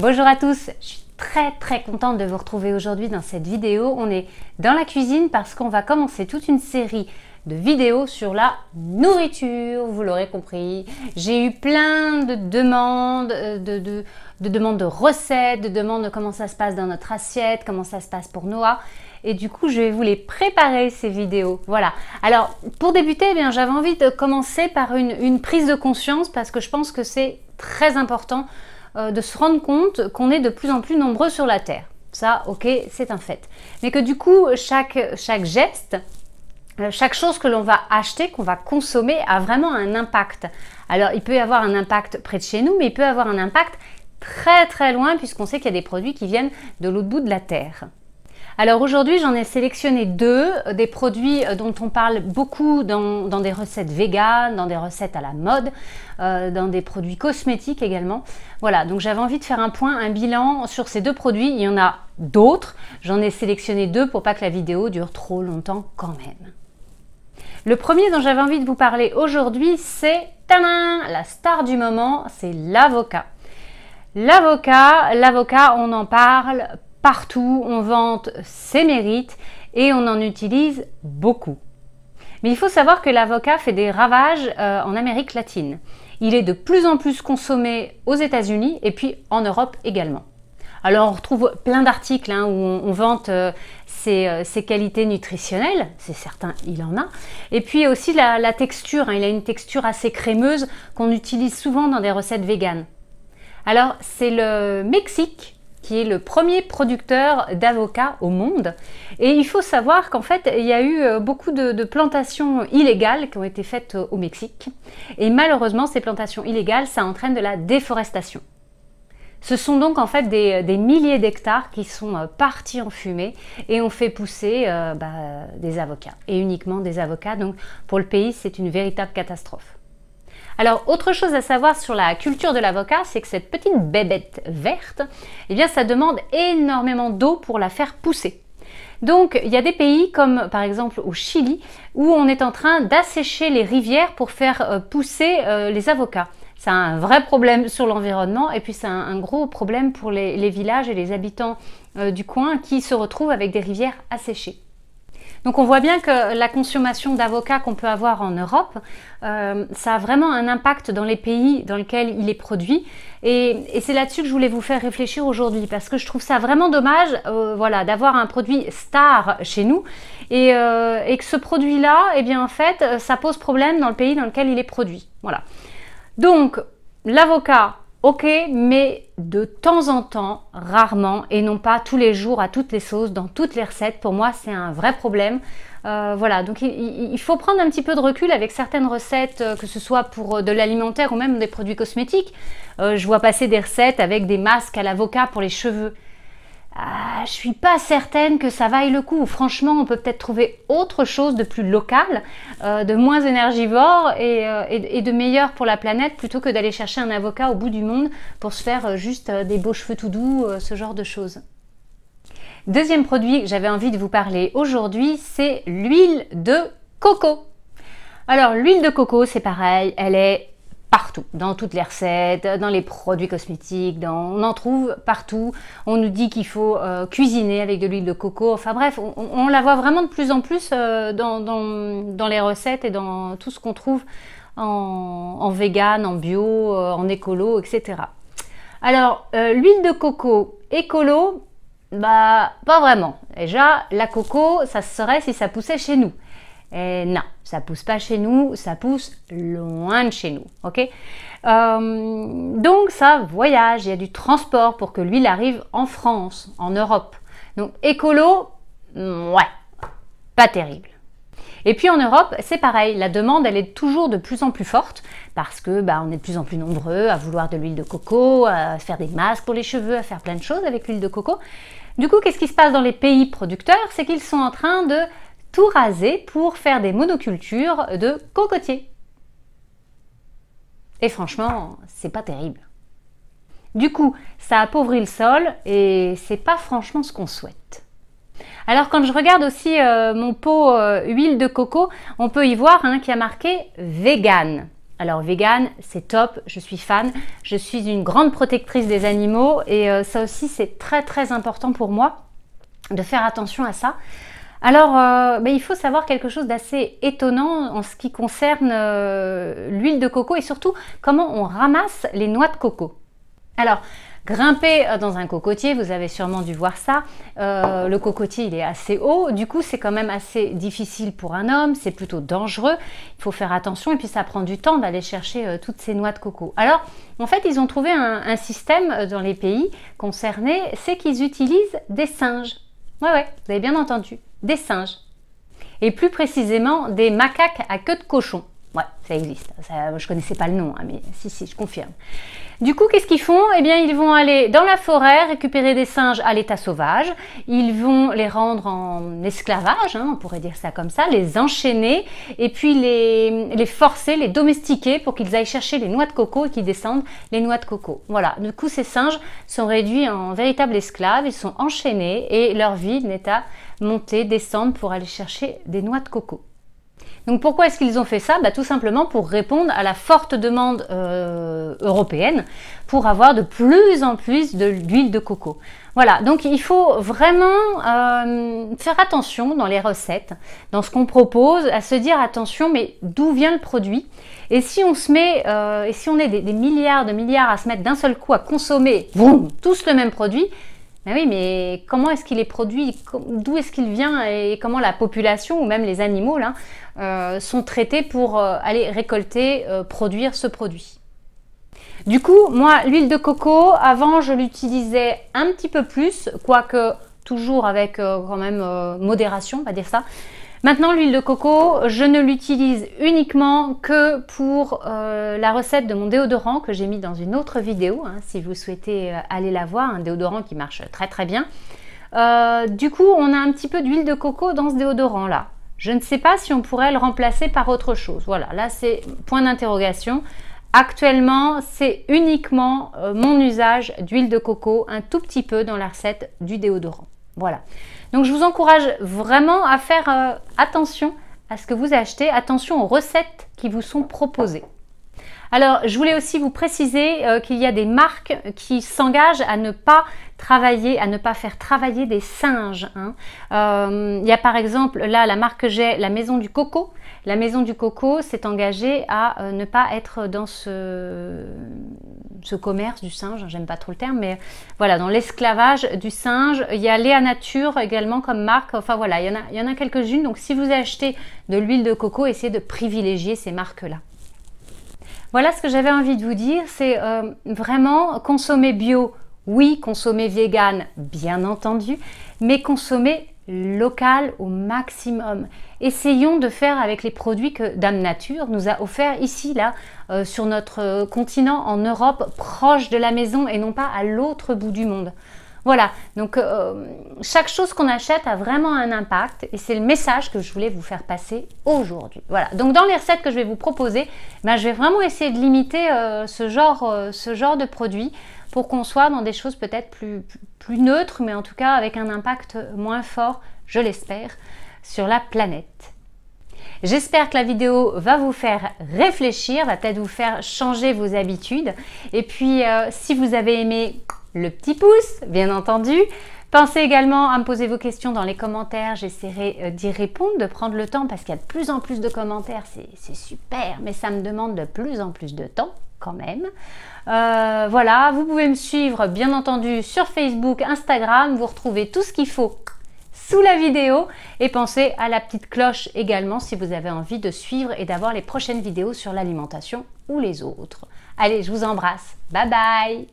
Bonjour à tous, je suis très très contente de vous retrouver aujourd'hui dans cette vidéo. On est dans la cuisine parce qu'on va commencer toute une série de vidéos sur la nourriture, vous l'aurez compris. J'ai eu plein de demandes, euh, de, demandes de recettes, de demandes de comment ça se passe dans notre assiette, comment ça se passe pour Noah. Et du coup, je vais vous les préparer, ces vidéos. Voilà. Alors, pour débuter, eh bien j'avais envie de commencer par une prise de conscience parce que je pense que c'est très important euh, de se rendre compte qu'on est de plus en plus nombreux sur la Terre. Ça, ok, c'est un fait. Mais que du coup, chaque, geste, euh, chaque chose que l'on va acheter, qu'on va consommer, a vraiment un impact. Alors, il peut y avoir un impact près de chez nous, mais il peut avoir un impact très très loin puisqu'on sait qu'il y a des produits qui viennent de l'autre bout de la Terre. Alors aujourd'hui, j'en ai sélectionné deux, euh, des produits euh, dont on parle beaucoup dans, des recettes véganes, dans des recettes à la mode, euh, dans des produits cosmétiques également. Voilà, donc j'avais envie de faire un point, un bilan sur ces deux produits. Il y en a d'autres. J'en ai sélectionné deux pour pas que la vidéo dure trop longtemps quand même. Le premier dont j'avais envie de vous parler aujourd'hui, c'est la star du moment, c'est l'avocat. L'avocat, l'avocat, on en parle partout, on vante ses mérites et on en utilise beaucoup. Mais il faut savoir que l'avocat fait des ravages euh, en Amérique latine. Il est de plus en plus consommé aux États-Unis et puis en Europe également. Alors on retrouve plein d'articles hein, où on, vante euh, euh, ses, qualités nutritionnelles, c'est certain, il en a. Et puis aussi la, texture, hein. il a une texture assez crémeuse qu'on utilise souvent dans des recettes véganes. Alors c'est le Mexique qui est le premier producteur d'avocats au monde. Et il faut savoir qu'en fait, il y a eu euh, beaucoup de, plantations illégales qui ont été faites euh, au Mexique. Et malheureusement, ces plantations illégales, ça entraîne de la déforestation. Ce sont donc en fait des, euh, milliers d'hectares qui sont partis en fumée et ont fait pousser bah, des avocats, et uniquement des avocats. Donc pour le pays, c'est une véritable catastrophe. Alors, autre chose à savoir sur la culture de l'avocat, c'est que cette petite bébête verte, eh bien, ça demande énormément d'eau pour la faire pousser. Donc, il y a des pays comme par exemple au Chili où on est en train d'assécher les rivières pour faire euh, pousser euh, les avocats. C'est un vrai problème sur l'environnement et puis c'est un, gros problème pour les, villages et les habitants euh, du coin qui se retrouvent avec des rivières asséchées. Donc on voit bien que la consommation d'avocats qu'on peut avoir en Europe, euh, ça a vraiment un impact dans les pays dans lesquels il est produit. Et, c'est là-dessus que je voulais vous faire réfléchir aujourd'hui, parce que je trouve ça vraiment dommage euh, voilà, d'avoir un produit star chez nous, et, euh, et que ce produit-là, eh bien en fait, ça pose problème dans le pays dans lequel il est produit. Voilà. Donc, l'avocat Ok, mais de temps en temps, rarement, et non pas tous les jours, à toutes les sauces, dans toutes les recettes. Pour moi, c'est un vrai problème. Euh, voilà, donc il, faut prendre un petit peu de recul avec certaines recettes, euh, que ce soit pour euh, de l'alimentaire ou même des produits cosmétiques. je vois passer des recettes avec des masques à l'avocat pour les cheveux. Ah, je suis pas certaine que ça vaille le coup. Franchement, on peut peut-être trouver autre chose de plus local, euh, de moins énergivore euh, et, et, de meilleur pour la planète plutôt que d'aller chercher un avocat au bout du monde pour se faire euh, juste des beaux cheveux tout doux, ce genre de choses. Deuxième produit que j'avais envie de vous parler aujourd'hui, c'est l'huile de coco. Alors l'huile de coco, c'est pareil, elle est partout, dans toutes les recettes, dans les produits cosmétiques, on en trouve partout. On nous dit qu'il faut euh, cuisiner avec de l'huile de coco. Enfin bref, on, la voit vraiment de plus en plus euh, dans, les recettes et dans tout ce qu'on trouve en, vegan, en bio, euh, en écolo, etc. Alors, l'huile de coco écolo, bah pas vraiment. Déjà, la coco, ça serait si ça poussait chez nous. Et non, ça pousse pas chez nous, ça pousse loin de chez nous. Ok euh, Donc ça voyage, il y a du transport pour que l'huile arrive en France, en Europe. Donc écolo, mm, ouais, pas terrible. Et puis en Europe, c'est pareil, la demande elle est toujours de plus en plus forte parce que bah, on est de plus en plus nombreux à vouloir de l'huile de coco, à faire des masques pour les cheveux, à faire plein de choses avec l'huile de coco. Du coup, qu'est-ce qui se passe dans les pays producteurs C'est qu'ils sont en train de tout raser pour faire des monocultures de cocotiers. Et franchement, c'est pas terrible. Du coup, ça appauvrit le sol et c'est pas franchement ce qu'on souhaite. Alors quand je regarde aussi euh, mon pot euh, huile de coco, on peut y voir un hein, qui a marqué vegan. Alors vegan, c'est top, je suis fan, je suis une grande protectrice des animaux et euh, ça aussi c'est très très important pour moi de faire attention à ça alors, euh, ben, il faut savoir quelque chose d'assez étonnant en ce qui concerne euh, l'huile de coco et surtout comment on ramasse les noix de coco. Alors, grimper euh, dans un cocotier, vous avez sûrement dû voir ça. le cocotier, il est assez haut, du coup, c'est quand même assez difficile pour un homme, c'est plutôt dangereux. Il faut faire attention et puis ça prend du temps d'aller chercher toutes ces noix de coco. Alors, en fait, ils ont trouvé un, un système dans les pays concernés, c'est qu'ils utilisent des singes. Ouais, ouais, vous avez bien entendu. Des singes. Et plus précisément, des macaques à queue de cochon. Ouais, ça existe. je ne connaissais pas le nom, hein, mais si, si, je confirme. Du coup, qu'est-ce qu'ils font Eh bien, ils vont aller dans la forêt récupérer des singes à l'état sauvage. Ils vont les rendre en esclavage, hein, on pourrait dire ça comme ça, les enchaîner et puis les, les forcer, les domestiquer pour qu'ils aillent chercher les noix de coco et qu'ils descendent les noix de coco. Voilà, du coup, ces singes sont réduits en véritables esclaves, ils sont enchaînés et leur vie n'est à monter, descendre pour aller chercher des noix de coco. Donc pourquoi est-ce qu'ils ont fait ça bah, Tout simplement pour répondre à la forte demande euh, européenne pour avoir de plus en plus d'huile de, coco. Voilà, donc il faut vraiment euh, faire attention dans les recettes, dans ce qu'on propose, à se dire attention, mais d'où vient le produit Et si on se met, euh, et si on est des, milliards de milliards à se mettre d'un seul coup à consommer, tous le même produit, mais oui, mais comment est-ce qu'il est produit D'où est-ce qu'il vient Et comment la population, ou même les animaux, là, euh, sont traités pour euh, aller récolter, euh, produire ce produit Du coup, moi, l'huile de coco, avant, je l'utilisais un petit peu plus, quoique toujours avec quand même modération, on va dire ça. Maintenant, l'huile de coco, je ne l'utilise uniquement que pour euh, la recette de mon déodorant que j'ai mis dans une autre vidéo, hein, si vous souhaitez euh, aller la voir, un déodorant qui marche très très bien. Euh, du coup, on a un petit peu d'huile de coco dans ce déodorant là. Je ne sais pas si on pourrait le remplacer par autre chose. Voilà, là c'est point d'interrogation. Actuellement, c'est uniquement mon usage d'huile de coco, un tout petit peu dans la recette du déodorant. Voilà. Donc je vous encourage vraiment à faire euh, attention à ce que vous achetez, attention aux recettes qui vous sont proposées. Alors, je voulais aussi vous préciser euh, qu'il y a des marques qui s'engagent à ne pas travailler, à ne pas faire travailler des singes. Hein. Euh, il y a par exemple, là, la marque que j'ai, la Maison du Coco. La Maison du Coco s'est engagée à euh, ne pas être dans ce, ce commerce du singe, hein, j'aime pas trop le terme, mais voilà, dans l'esclavage du singe. Il y a Léa Nature également comme marque. Enfin voilà, il y en a, il y en a quelques-unes. Donc, si vous achetez de l'huile de coco, essayez de privilégier ces marques-là. Voilà ce que j'avais envie de vous dire, c'est euh, vraiment consommer bio, oui, consommer vegan, bien entendu, mais consommer local au maximum. Essayons de faire avec les produits que Dame Nature nous a offert ici, là, euh, sur notre euh, continent, en Europe, proche de la maison et non pas à l'autre bout du monde. Voilà, donc euh, chaque chose qu'on achète a vraiment un impact et c'est le message que je voulais vous faire passer aujourd'hui. Voilà, donc dans les recettes que je vais vous proposer, ben, je vais vraiment essayer de limiter euh, ce, genre, euh, ce genre de produits pour qu'on soit dans des choses peut-être plus, plus, neutres, mais en tout cas avec un impact moins fort, je l'espère, sur la planète. J'espère que la vidéo va vous faire réfléchir, va peut-être vous faire changer vos habitudes. Et puis, si vous avez aimé, le petit pouce, bien entendu. Pensez également à me poser vos questions dans les commentaires, j'essaierai euh, d'y répondre, de prendre le temps parce qu'il y a de plus en plus de commentaires, c'est super, mais ça me demande de plus en plus de temps quand même. Euh, voilà, vous pouvez me suivre bien entendu sur Facebook, Instagram, vous retrouvez tout ce qu'il faut sous la vidéo et pensez à la petite cloche également si vous avez envie de suivre et d'avoir les prochaines vidéos sur l'alimentation ou les autres. Allez, je vous embrasse, bye bye